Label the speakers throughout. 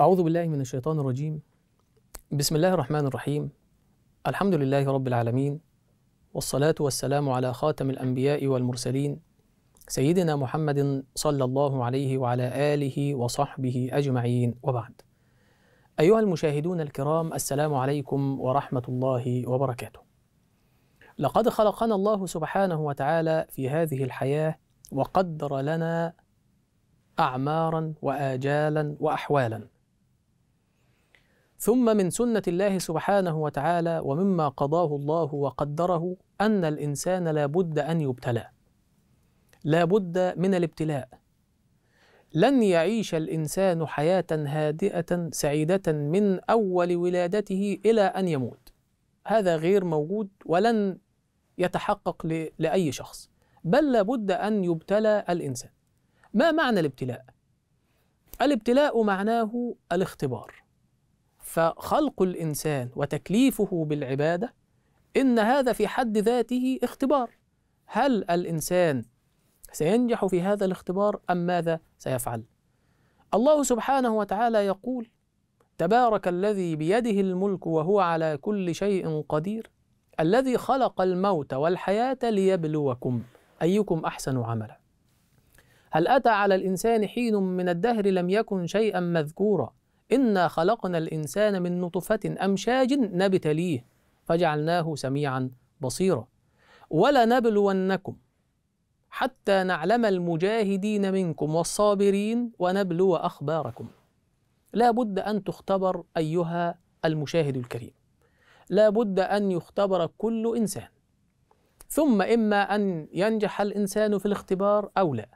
Speaker 1: أعوذ بالله من الشيطان الرجيم بسم الله الرحمن الرحيم الحمد لله رب العالمين والصلاة والسلام على خاتم الأنبياء والمرسلين سيدنا محمد صلى الله عليه وعلى آله وصحبه أجمعين وبعد أيها المشاهدون الكرام السلام عليكم ورحمة الله وبركاته لقد خلقنا الله سبحانه وتعالى في هذه الحياة وقدر لنا أعمارا وآجالا وأحوالا ثم من سنة الله سبحانه وتعالى ومما قضاه الله وقدره أن الإنسان لا بد أن يبتلى لا بد من الابتلاء لن يعيش الإنسان حياة هادئة سعيدة من أول ولادته إلى أن يموت هذا غير موجود ولن يتحقق لأي شخص بل لابد أن يبتلى الإنسان ما معنى الابتلاء؟ الابتلاء معناه الاختبار فخلق الانسان وتكليفه بالعباده ان هذا في حد ذاته اختبار هل الانسان سينجح في هذا الاختبار ام ماذا سيفعل الله سبحانه وتعالى يقول تبارك الذي بيده الملك وهو على كل شيء قدير الذي خلق الموت والحياه ليبلوكم ايكم احسن عملا هل اتى على الانسان حين من الدهر لم يكن شيئا مذكورا إنا خلقنا الإنسان من نطفة أمشاج نبتليه فجعلناه سميعا بصيرا ولنبلونكم حتى نعلم المجاهدين منكم والصابرين ونبلو أخباركم لا بد أن تختبر أيها المشاهد الكريم لا بد أن يختبر كل إنسان ثم إما أن ينجح الإنسان في الاختبار أو لا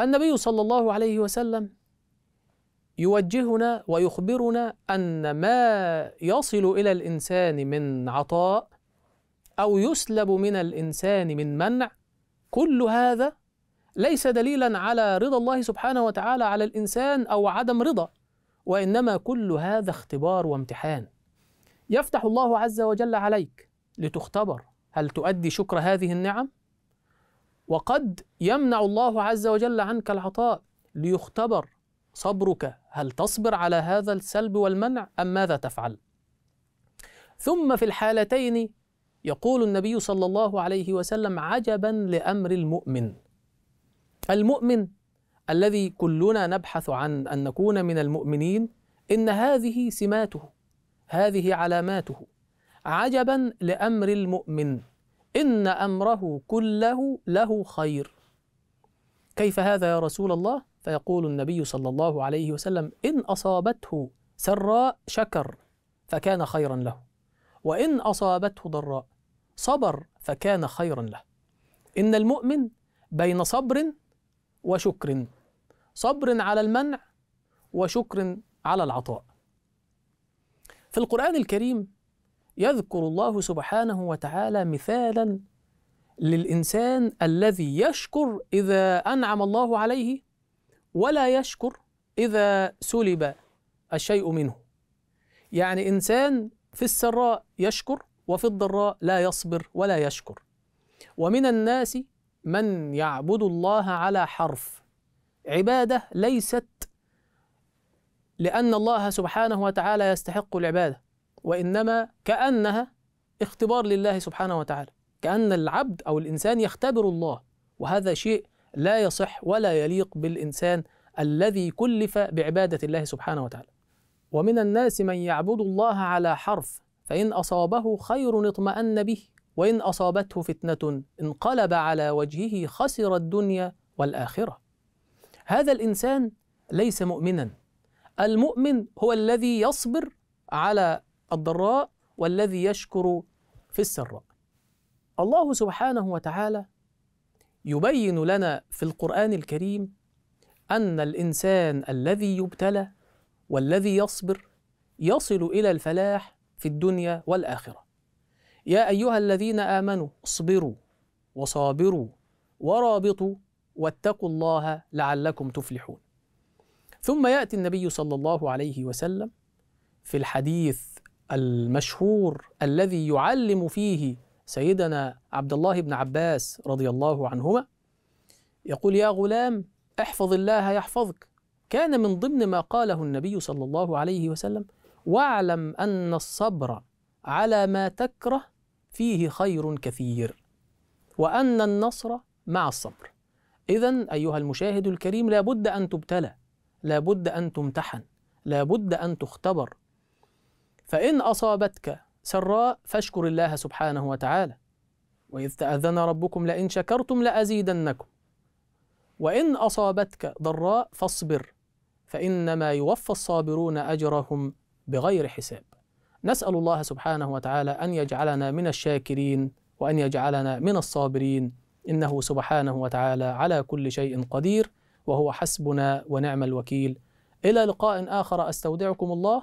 Speaker 1: النبي صلى الله عليه وسلم يوجهنا ويخبرنا أن ما يصل إلى الإنسان من عطاء أو يسلب من الإنسان من منع كل هذا ليس دليلا على رضا الله سبحانه وتعالى على الإنسان أو عدم رضا وإنما كل هذا اختبار وامتحان يفتح الله عز وجل عليك لتختبر هل تؤدي شكر هذه النعم وقد يمنع الله عز وجل عنك العطاء ليختبر صبرك هل تصبر على هذا السلب والمنع أم ماذا تفعل؟ ثم في الحالتين يقول النبي صلى الله عليه وسلم عجبا لأمر المؤمن المؤمن الذي كلنا نبحث عن أن نكون من المؤمنين إن هذه سماته هذه علاماته عجبا لأمر المؤمن إن أمره كله له خير كيف هذا يا رسول الله؟ فيقول النبي صلى الله عليه وسلم إن أصابته سراء شكر فكان خيرا له وإن أصابته ضراء صبر فكان خيرا له إن المؤمن بين صبر وشكر صبر على المنع وشكر على العطاء في القرآن الكريم يذكر الله سبحانه وتعالى مثالا للإنسان الذي يشكر إذا أنعم الله عليه ولا يشكر إذا سلب الشيء منه يعني إنسان في السراء يشكر وفي الضراء لا يصبر ولا يشكر ومن الناس من يعبد الله على حرف عبادة ليست لأن الله سبحانه وتعالى يستحق العبادة وإنما كأنها اختبار لله سبحانه وتعالى كأن العبد أو الإنسان يختبر الله وهذا شيء لا يصح ولا يليق بالإنسان الذي كلف بعبادة الله سبحانه وتعالى ومن الناس من يعبد الله على حرف فإن أصابه خير اطمأن به وإن أصابته فتنة انقلب على وجهه خسر الدنيا والآخرة هذا الإنسان ليس مؤمنا المؤمن هو الذي يصبر على الضراء والذي يشكر في السراء الله سبحانه وتعالى يبين لنا في القرآن الكريم أن الإنسان الذي يبتلى والذي يصبر يصل إلى الفلاح في الدنيا والآخرة. يا أيها الذين آمنوا اصبروا وصابروا ورابطوا واتقوا الله لعلكم تفلحون. ثم يأتي النبي صلى الله عليه وسلم في الحديث المشهور الذي يعلم فيه سيدنا عبد الله بن عباس رضي الله عنهما يقول يا غلام احفظ الله يحفظك كان من ضمن ما قاله النبي صلى الله عليه وسلم واعلم ان الصبر على ما تكره فيه خير كثير وان النصر مع الصبر اذا ايها المشاهد الكريم لابد ان تبتلى لابد ان تمتحن لابد ان تختبر فان اصابتك سراء فاشكر الله سبحانه وتعالى وإذ تأذن ربكم لئن شكرتم لأزيدنكم وإن أصابتك ضراء فاصبر فإنما يوفى الصابرون أجرهم بغير حساب نسأل الله سبحانه وتعالى أن يجعلنا من الشاكرين وأن يجعلنا من الصابرين إنه سبحانه وتعالى على كل شيء قدير وهو حسبنا ونعم الوكيل إلى لقاء آخر أستودعكم الله